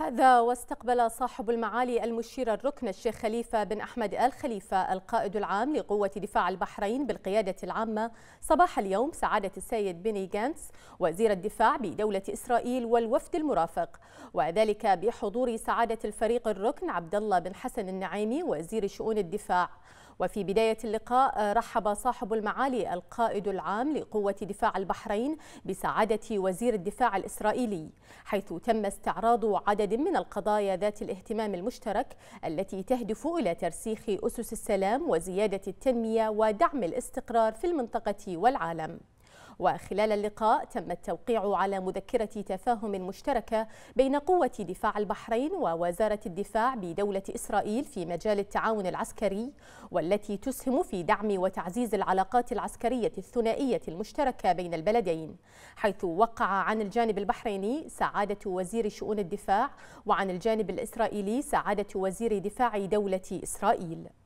هذا واستقبل صاحب المعالي المشير الركن الشيخ خليفة بن أحمد آل خليفة القائد العام لقوة دفاع البحرين بالقيادة العامة صباح اليوم سعادة السيد بني جانتس وزير الدفاع بدولة إسرائيل والوفد المرافق وذلك بحضور سعادة الفريق الركن عبد الله بن حسن النعيمي وزير شؤون الدفاع وفي بداية اللقاء آه، رحب صاحب المعالي القائد العام لقوة دفاع البحرين بسعادة وزير الدفاع الإسرائيلي حيث تم استعراض عدد من القضايا ذات الاهتمام المشترك التي تهدف إلى ترسيخ أسس السلام وزيادة التنمية ودعم الاستقرار في المنطقة والعالم وخلال اللقاء تم التوقيع على مذكرة تفاهم مشتركة بين قوة دفاع البحرين ووزارة الدفاع بدولة إسرائيل في مجال التعاون العسكري والتي تسهم في دعم وتعزيز العلاقات العسكرية الثنائية المشتركة بين البلدين حيث وقع عن الجانب البحريني سعادة وزير شؤون الدفاع وعن الجانب الإسرائيلي سعادة وزير دفاع دولة إسرائيل